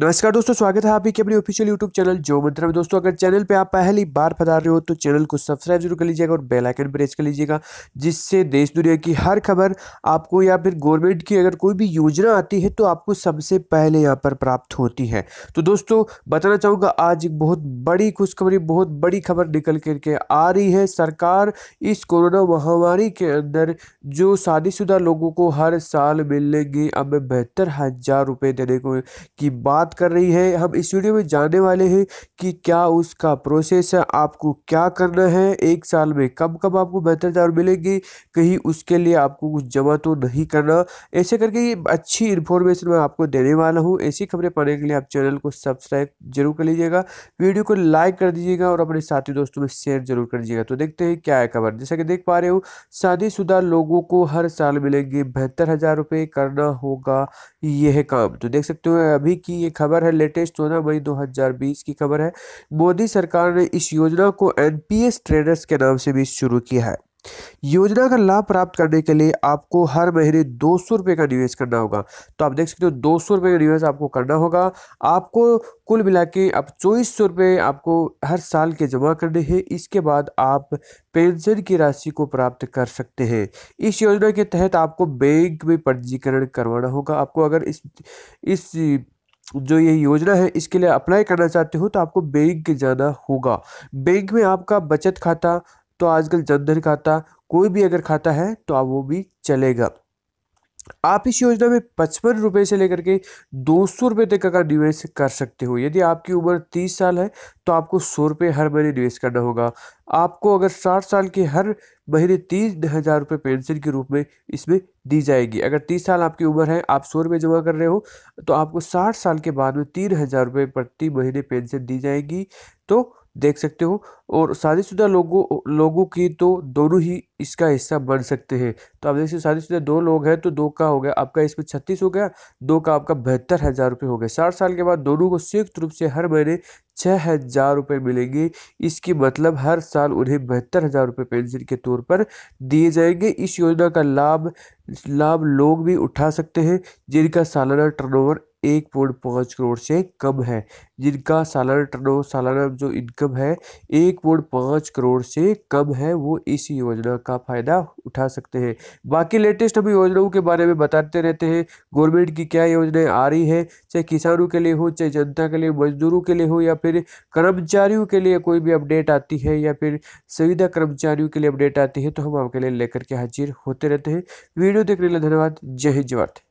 नमस्कार दोस्तों स्वागत है आपकी अपने ऑफिशियल यूट्यूब चैनल जो मंत्रा में दोस्तों अगर चैनल पे आप पहली बार पधार रहे हो तो चैनल को सब्सक्राइब जरूर कर लीजिएगा और बेल आइकन प्रेस कर लीजिएगा जिससे देश दुनिया की हर खबर आपको या फिर गवर्नमेंट की अगर कोई भी योजना आती है तो आपको सबसे पहले यहाँ पर प्राप्त होती है तो दोस्तों बताना चाहूँगा आज एक बहुत बड़ी खुशखबरी बहुत बड़ी खबर निकल करके आ रही है सरकार इस कोरोना महामारी के अंदर जो शादीशुदा लोगों को हर साल मिलेंगे अब बेहतर हज़ार रुपये देने को की बात बात कर रही है हम इस वीडियो में जानने वाले हैं कि क्या उसका प्रोसेस है आपको क्या करना है एक साल में कब कब आपको बेहतर दाम मिलेंगे कहीं उसके लिए आपको कुछ जमा तो नहीं करना ऐसे करके ये अच्छी इन्फॉर्मेशन मैं आपको देने वाला हूँ ऐसी खबरें पाने के लिए आप चैनल को सब्सक्राइब जरूर कर लीजिएगा वीडियो को लाइक कर दीजिएगा और अपने साथी दोस्तों में शेयर जरूर कर दीजिएगा तो देखते हैं क्या है खबर जैसा कि देख पा रहे हो शादीशुदा लोगों को हर साल मिलेंगे बेहतर हज़ार रुपये करना होगा यह काम तो देख सकते हो अभी की ये खबर है लेटेस्ट चौदह मई 2020 की खबर है मोदी सरकार ने इस योजना को एनपीएस ट्रेडर्स के नाम से भी शुरू किया है योजना का लाभ प्राप्त करने के लिए आपको हर महीने दो सौ रुपये का निवेश करना होगा तो आप देख सकते हो दो सौ रुपये का निवेश आपको करना होगा आपको कुल मिला के आप चौबीस सौ रुपये आपको हर साल के जमा करने हैं इसके बाद आप पेंशन की राशि को प्राप्त कर सकते हैं इस योजना के तहत आपको बैंक में पंजीकरण करवाना होगा आपको अगर इस इस जो ये योजना है इसके लिए अप्लाई करना चाहते हो तो आपको बैंक जाना होगा बैंक में आपका बचत खाता तो आजकल जनधन खाता कोई भी अगर खाता है तो आप वो भी चलेगा आप इस योजना में पचपन रुपये से लेकर के दो सौ रुपये तक का निवेश कर सकते हो यदि आपकी उम्र तीस साल है तो आपको सौ रुपये हर महीने निवेश करना होगा आपको अगर साठ साल के हर महीने तीन हज़ार रुपये पेंशन के रूप में इसमें दी जाएगी अगर तीस साल आपकी उम्र है आप सौ रुपये जमा कर रहे हो तो आपको साठ साल के बाद में तीन हज़ार रुपये प्रति महीने पेंशन दी जाएगी तो देख सकते हो और शादीशुदा लोगों लोगों की तो दोनों ही इसका हिस्सा बन सकते हैं तो आप देख सकते शादीशुदा दो लोग हैं तो दो का हो गया आपका इसमें छत्तीस हो गया दो का आपका बहत्तर हज़ार रुपये हो गया साठ साल के बाद दोनों को संयुक्त रूप से हर महीने छः हज़ार रुपये मिलेंगे इसकी मतलब हर साल उन्हें बहत्तर हज़ार रुपये पेंशन के तौर पर दिए जाएंगे इस योजना का लाभ लाभ लोग भी उठा सकते हैं जिनका सालाना टर्नओवर एक पॉइंट पाँच करोड़ से कम है जिनका सालाना टर्न सालाना जो इनकम है एक पॉइंट पाँच करोड़ से कम है वो इस योजना का फ़ायदा उठा सकते हैं बाकी लेटेस्ट हम योजनाओं के बारे में बताते रहते हैं गवर्नमेंट की क्या योजनाएं आ रही है चाहे किसानों के लिए हो चाहे जनता के लिए मजदूरों के लिए हो या फिर कर्मचारियों के लिए कोई भी अपडेट आती है या फिर सुविधा कर्मचारियों के लिए अपडेट आती है तो हम आपके लिए लेकर के हाजिर होते रहते हैं वीडियो देखने के लिए धन्यवाद जय हिंद जवाहर